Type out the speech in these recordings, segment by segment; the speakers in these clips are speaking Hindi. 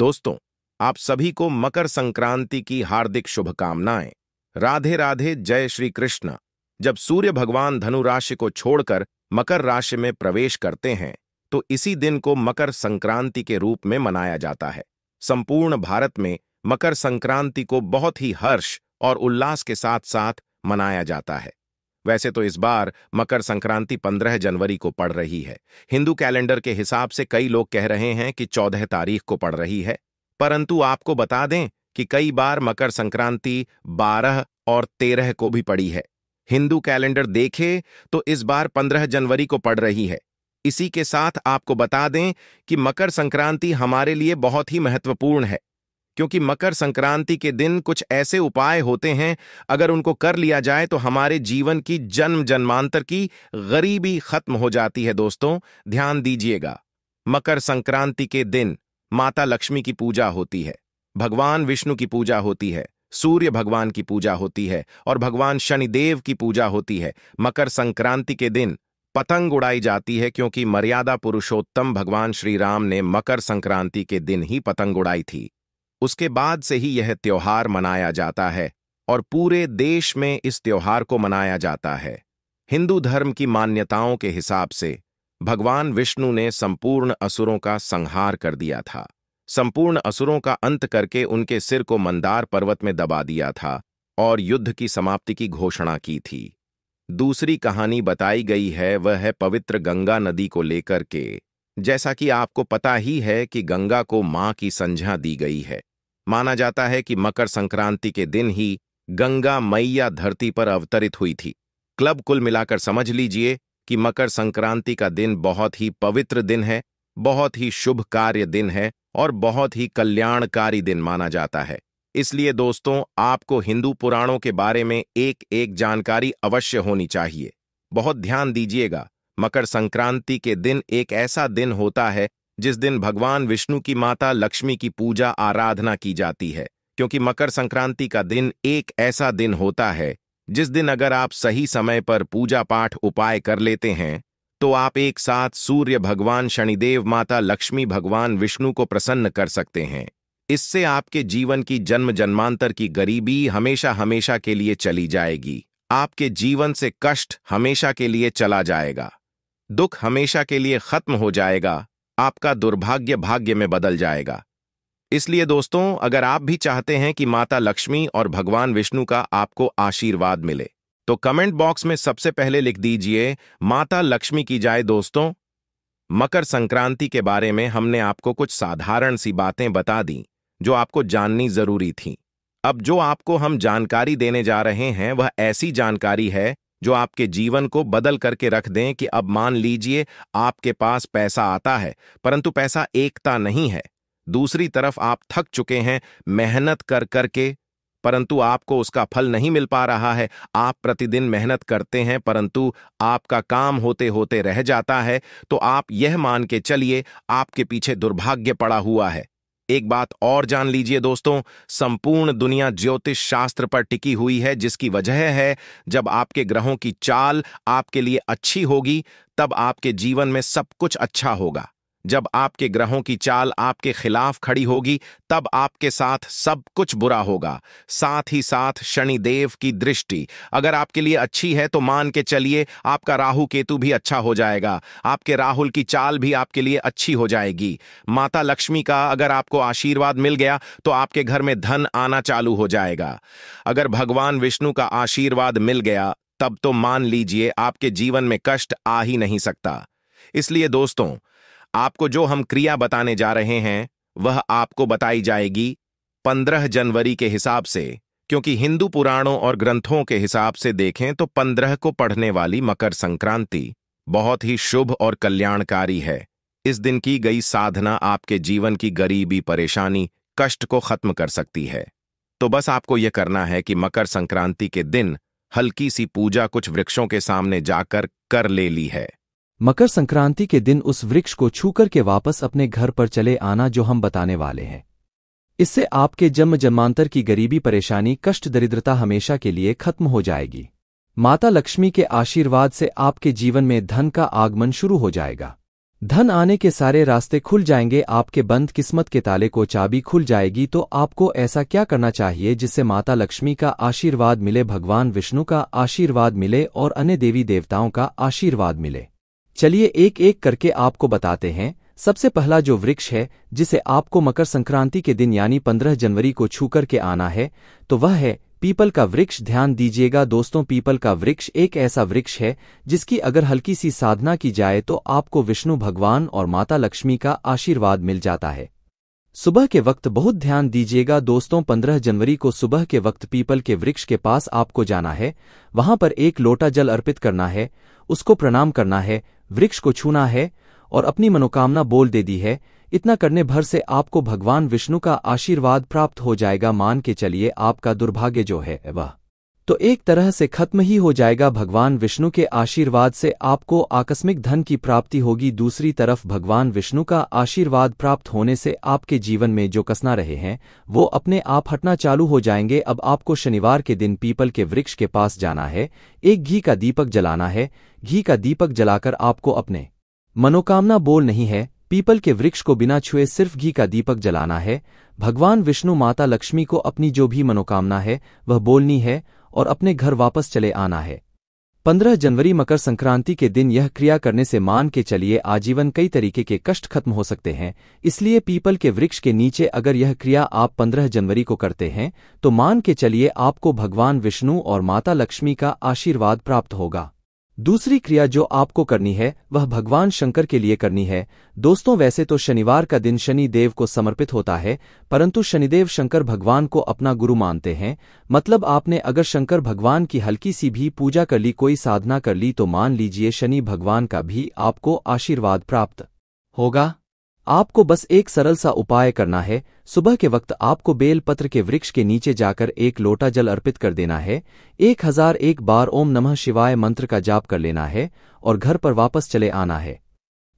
दोस्तों आप सभी को मकर संक्रांति की हार्दिक शुभकामनाएं राधे राधे जय श्री कृष्ण जब सूर्य भगवान धनु राशि को छोड़कर मकर राशि में प्रवेश करते हैं तो इसी दिन को मकर संक्रांति के रूप में मनाया जाता है संपूर्ण भारत में मकर संक्रांति को बहुत ही हर्ष और उल्लास के साथ साथ मनाया जाता है वैसे तो इस बार मकर संक्रांति 15 जनवरी को पड़ रही है हिंदू कैलेंडर के हिसाब से कई लोग कह रहे हैं कि 14 तारीख को पड़ रही है परंतु आपको बता दें कि कई बार मकर संक्रांति 12 और 13 को भी पड़ी है हिंदू कैलेंडर देखे तो इस बार 15 जनवरी को पड़ रही है इसी के साथ आपको बता दें कि मकर संक्रांति हमारे लिए बहुत ही महत्वपूर्ण है क्योंकि मकर संक्रांति के दिन कुछ ऐसे उपाय होते हैं अगर उनको कर लिया जाए तो हमारे जीवन की जन्म जन्मांतर की गरीबी खत्म हो जाती है दोस्तों ध्यान दीजिएगा मकर संक्रांति के दिन माता लक्ष्मी की पूजा होती है भगवान विष्णु की पूजा होती है सूर्य भगवान की पूजा होती है और भगवान शनिदेव की पूजा होती है मकर संक्रांति के दिन पतंग उड़ाई जाती है क्योंकि मर्यादा पुरुषोत्तम भगवान श्री राम ने मकर संक्रांति के दिन ही पतंग उड़ाई थी उसके बाद से ही यह त्योहार मनाया जाता है और पूरे देश में इस त्योहार को मनाया जाता है हिंदू धर्म की मान्यताओं के हिसाब से भगवान विष्णु ने संपूर्ण असुरों का संहार कर दिया था संपूर्ण असुरों का अंत करके उनके सिर को मंदार पर्वत में दबा दिया था और युद्ध की समाप्ति की घोषणा की थी दूसरी कहानी बताई गई है वह है पवित्र गंगा नदी को लेकर के जैसा कि आपको पता ही है कि गंगा को मां की संज्ञा दी गई है माना जाता है कि मकर संक्रांति के दिन ही गंगा मैया धरती पर अवतरित हुई थी क्लब कुल मिलाकर समझ लीजिए कि मकर संक्रांति का दिन बहुत ही पवित्र दिन है बहुत ही शुभ कार्य दिन है और बहुत ही कल्याणकारी दिन माना जाता है इसलिए दोस्तों आपको हिंदू पुराणों के बारे में एक एक जानकारी अवश्य होनी चाहिए बहुत ध्यान दीजिएगा मकर संक्रांति के दिन एक ऐसा दिन होता है जिस दिन भगवान विष्णु की माता लक्ष्मी की पूजा आराधना की जाती है क्योंकि मकर संक्रांति का दिन एक ऐसा दिन होता है जिस दिन अगर आप सही समय पर पूजा पाठ उपाय कर लेते हैं तो आप एक साथ सूर्य भगवान शनिदेव माता लक्ष्मी भगवान विष्णु को प्रसन्न कर सकते हैं इससे आपके जीवन की जन्म जन्मांतर की गरीबी हमेशा हमेशा के लिए चली जाएगी आपके जीवन से कष्ट हमेशा के लिए चला जाएगा दुख हमेशा के लिए खत्म हो जाएगा आपका दुर्भाग्य भाग्य में बदल जाएगा इसलिए दोस्तों अगर आप भी चाहते हैं कि माता लक्ष्मी और भगवान विष्णु का आपको आशीर्वाद मिले तो कमेंट बॉक्स में सबसे पहले लिख दीजिए माता लक्ष्मी की जाए दोस्तों मकर संक्रांति के बारे में हमने आपको कुछ साधारण सी बातें बता दी जो आपको जाननी जरूरी थी अब जो आपको हम जानकारी देने जा रहे हैं वह ऐसी जानकारी है जो आपके जीवन को बदल करके रख दें कि अब मान लीजिए आपके पास पैसा आता है परंतु पैसा एकता नहीं है दूसरी तरफ आप थक चुके हैं मेहनत कर करके परंतु आपको उसका फल नहीं मिल पा रहा है आप प्रतिदिन मेहनत करते हैं परंतु आपका काम होते होते रह जाता है तो आप यह मान के चलिए आपके पीछे दुर्भाग्य पड़ा हुआ है एक बात और जान लीजिए दोस्तों संपूर्ण दुनिया ज्योतिष शास्त्र पर टिकी हुई है जिसकी वजह है जब आपके ग्रहों की चाल आपके लिए अच्छी होगी तब आपके जीवन में सब कुछ अच्छा होगा जब आपके ग्रहों की चाल आपके खिलाफ खड़ी होगी तब आपके साथ सब कुछ बुरा होगा साथ ही साथ शनिदेव की दृष्टि अगर आपके लिए अच्छी है तो मान के चलिए आपका राहु केतु भी अच्छा हो जाएगा आपके राहुल की चाल भी आपके लिए अच्छी हो जाएगी माता लक्ष्मी का अगर आपको आशीर्वाद मिल गया तो आपके घर में धन आना चालू हो जाएगा अगर भगवान विष्णु का आशीर्वाद मिल गया तब तो मान लीजिए आपके जीवन में कष्ट आ ही नहीं सकता इसलिए दोस्तों आपको जो हम क्रिया बताने जा रहे हैं वह आपको बताई जाएगी 15 जनवरी के हिसाब से क्योंकि हिंदू पुराणों और ग्रंथों के हिसाब से देखें तो 15 को पढ़ने वाली मकर संक्रांति बहुत ही शुभ और कल्याणकारी है इस दिन की गई साधना आपके जीवन की गरीबी परेशानी कष्ट को खत्म कर सकती है तो बस आपको यह करना है कि मकर संक्रांति के दिन हल्की सी पूजा कुछ वृक्षों के सामने जाकर कर ले ली है मकर संक्रांति के दिन उस वृक्ष को छूकर के वापस अपने घर पर चले आना जो हम बताने वाले हैं इससे आपके जन्म जन्मांतर की गरीबी परेशानी कष्ट दरिद्रता हमेशा के लिए खत्म हो जाएगी माता लक्ष्मी के आशीर्वाद से आपके जीवन में धन का आगमन शुरू हो जाएगा धन आने के सारे रास्ते खुल जाएंगे आपके बंद किस्मत के ताले को चाबी खुल जाएगी तो आपको ऐसा क्या करना चाहिए जिससे माता लक्ष्मी का आशीर्वाद मिले भगवान विष्णु का आशीर्वाद मिले और अन्य देवी देवताओं का आशीर्वाद मिले चलिए एक एक करके आपको बताते हैं सबसे पहला जो वृक्ष है जिसे आपको मकर संक्रांति के दिन यानी 15 जनवरी को छू करके आना है तो वह है पीपल का वृक्ष ध्यान दीजिएगा दोस्तों पीपल का वृक्ष एक ऐसा वृक्ष है जिसकी अगर हल्की सी साधना की जाए तो आपको विष्णु भगवान और माता लक्ष्मी का आशीर्वाद मिल जाता है सुबह के वक्त बहुत ध्यान दीजिएगा दोस्तों 15 जनवरी को सुबह के वक्त पीपल के वृक्ष के पास आपको जाना है वहां पर एक लोटा जल अर्पित करना है उसको प्रणाम करना है वृक्ष को छूना है और अपनी मनोकामना बोल दे दी है इतना करने भर से आपको भगवान विष्णु का आशीर्वाद प्राप्त हो जाएगा मान के चलिए आपका दुर्भाग्य जो है वह तो एक तरह से खत्म ही हो जाएगा भगवान विष्णु के आशीर्वाद से आपको आकस्मिक धन की प्राप्ति होगी दूसरी तरफ भगवान विष्णु का आशीर्वाद प्राप्त होने से आपके जीवन में जो कसना रहे हैं वो अपने आप हटना चालू हो जाएंगे अब आपको शनिवार के दिन पीपल के वृक्ष के पास जाना है एक घी का दीपक जलाना है घी का दीपक जलाकर आपको अपने मनोकामना बोल नहीं है पीपल के वृक्ष को बिना छुए सिर्फ घी का दीपक जलाना है भगवान विष्णु माता लक्ष्मी को अपनी जो भी मनोकामना है वह बोलनी है और अपने घर वापस चले आना है पंद्रह जनवरी मकर संक्रांति के दिन यह क्रिया करने से मान के चलिए आजीवन कई तरीके के कष्ट खत्म हो सकते हैं इसलिए पीपल के वृक्ष के नीचे अगर यह क्रिया आप पंद्रह जनवरी को करते हैं तो मान के चलिए आपको भगवान विष्णु और माता लक्ष्मी का आशीर्वाद प्राप्त होगा दूसरी क्रिया जो आपको करनी है वह भगवान शंकर के लिए करनी है दोस्तों वैसे तो शनिवार का दिन शनि देव को समर्पित होता है परंतु शनिदेव शंकर भगवान को अपना गुरु मानते हैं मतलब आपने अगर शंकर भगवान की हल्की सी भी पूजा कर ली कोई साधना कर ली तो मान लीजिए शनि भगवान का भी आपको आशीर्वाद प्राप्त होगा आपको बस एक सरल सा उपाय करना है सुबह के वक्त आपको बेल पत्र के वृक्ष के नीचे जाकर एक लोटा जल अर्पित कर देना है एक हजार एक बार ओम नमः शिवाय मंत्र का जाप कर लेना है और घर पर वापस चले आना है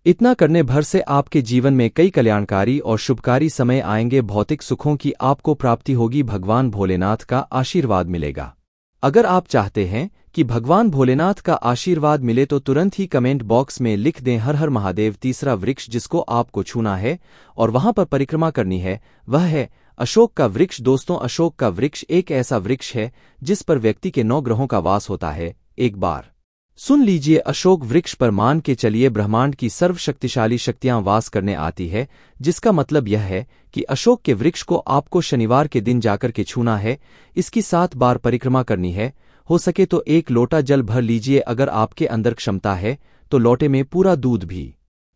इतना करने भर से आपके जीवन में कई कल्याणकारी और शुभकारी समय आएंगे भौतिक सुखों की आपको प्राप्ति होगी भगवान भोलेनाथ का आशीर्वाद मिलेगा अगर आप चाहते हैं कि भगवान भोलेनाथ का आशीर्वाद मिले तो तुरंत ही कमेंट बॉक्स में लिख दें हर हर महादेव तीसरा वृक्ष जिसको आपको छूना है और वहां पर परिक्रमा करनी है वह है अशोक का वृक्ष दोस्तों अशोक का वृक्ष एक ऐसा वृक्ष है जिस पर व्यक्ति के नौ ग्रहों का वास होता है एक बार सुन लीजिए अशोक वृक्ष पर मान के चलिए ब्रह्मांड की सर्वशक्तिशाली शक्तियां वास करने आती है जिसका मतलब यह है कि अशोक के वृक्ष को आपको शनिवार के दिन जाकर के छूना है इसकी सात बार परिक्रमा करनी है हो सके तो एक लोटा जल भर लीजिए अगर आपके अंदर क्षमता है तो लोटे में पूरा दूध भी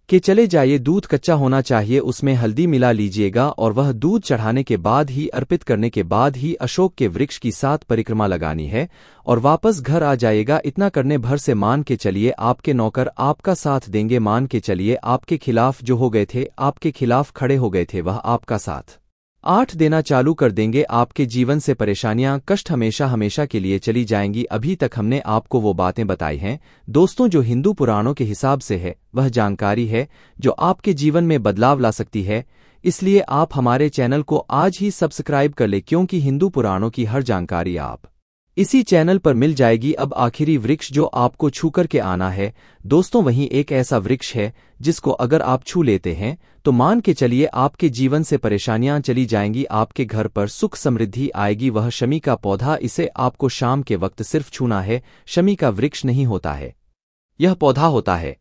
के चले जाइए दूध कच्चा होना चाहिए उसमें हल्दी मिला लीजिएगा और वह दूध चढ़ाने के बाद ही अर्पित करने के बाद ही अशोक के वृक्ष की साथ परिक्रमा लगानी है और वापस घर आ जाएगा इतना करने भर से मान के चलिए आपके नौकर आपका साथ देंगे मान के चलिए आपके खिलाफ जो हो गए थे आपके खिलाफ खड़े हो गए थे वह आपका साथ आठ देना चालू कर देंगे आपके जीवन से परेशानियां कष्ट हमेशा हमेशा के लिए चली जाएंगी अभी तक हमने आपको वो बातें बताई हैं दोस्तों जो हिंदू पुराणों के हिसाब से है वह जानकारी है जो आपके जीवन में बदलाव ला सकती है इसलिए आप हमारे चैनल को आज ही सब्सक्राइब कर ले क्योंकि हिंदू पुराणों की हर जानकारी आप इसी चैनल पर मिल जाएगी अब आखिरी वृक्ष जो आपको छू करके आना है दोस्तों वहीं एक ऐसा वृक्ष है जिसको अगर आप छू लेते हैं तो मान के चलिए आपके जीवन से परेशानियां चली जाएंगी आपके घर पर सुख समृद्धि आएगी वह शमी का पौधा इसे आपको शाम के वक्त सिर्फ छूना है शमी का वृक्ष नहीं होता है यह पौधा होता है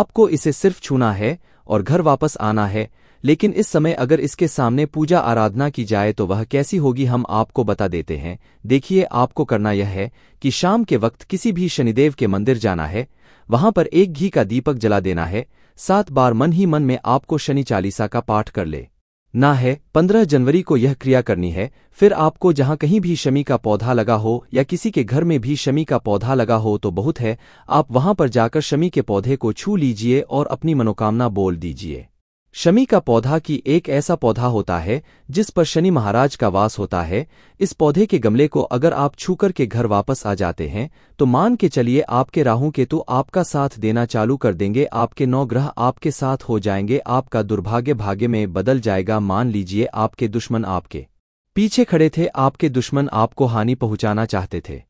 आपको इसे सिर्फ छूना है और घर वापस आना है लेकिन इस समय अगर इसके सामने पूजा आराधना की जाए तो वह कैसी होगी हम आपको बता देते हैं देखिए आपको करना यह है कि शाम के वक्त किसी भी शनिदेव के मंदिर जाना है वहां पर एक घी का दीपक जला देना है सात बार मन ही मन में आपको शनि चालीसा का पाठ कर ले ना है पंद्रह जनवरी को यह क्रिया करनी है फिर आपको जहाँ कहीं भी शमी का पौधा लगा हो या किसी के घर में भी शमी का पौधा लगा हो तो बहुत है आप वहाँ पर जाकर शमी के पौधे को छू लीजिए और अपनी मनोकामना बोल दीजिए शमी का पौधा की एक ऐसा पौधा होता है जिस पर शनि महाराज का वास होता है इस पौधे के गमले को अगर आप छू कर के घर वापस आ जाते हैं तो मान के चलिए आपके राहू केतु तो आपका साथ देना चालू कर देंगे आपके नौ ग्रह आपके साथ हो जाएंगे आपका दुर्भाग्य भाग्य में बदल जाएगा मान लीजिए आपके दुश्मन आपके पीछे खड़े थे आपके दुश्मन आपको हानि पहुंचाना चाहते थे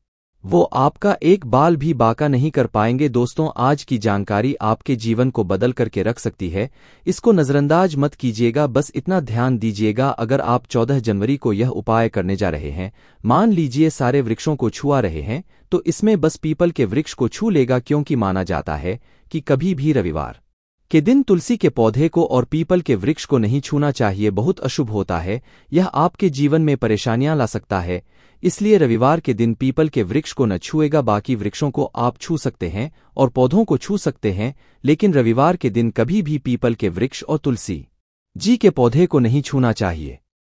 वो आपका एक बाल भी बाका नहीं कर पाएंगे दोस्तों आज की जानकारी आपके जीवन को बदल करके रख सकती है इसको नज़रअंदाज मत कीजिएगा बस इतना ध्यान दीजिएगा अगर आप 14 जनवरी को यह उपाय करने जा रहे हैं मान लीजिए सारे वृक्षों को छुआ रहे हैं तो इसमें बस पीपल के वृक्ष को छू लेगा क्योंकि माना जाता है कि कभी भी रविवार के दिन तुलसी के पौधे को और पीपल के वृक्ष को नहीं छूना चाहिए बहुत अशुभ होता है यह आपके जीवन में परेशानियां ला सकता है इसलिए रविवार के दिन पीपल के वृक्ष को न छूएगा बाकी वृक्षों को आप छू सकते हैं और पौधों को छू सकते हैं लेकिन रविवार के दिन कभी भी पीपल के वृक्ष और तुलसी जी के पौधे को नहीं छूना चाहिए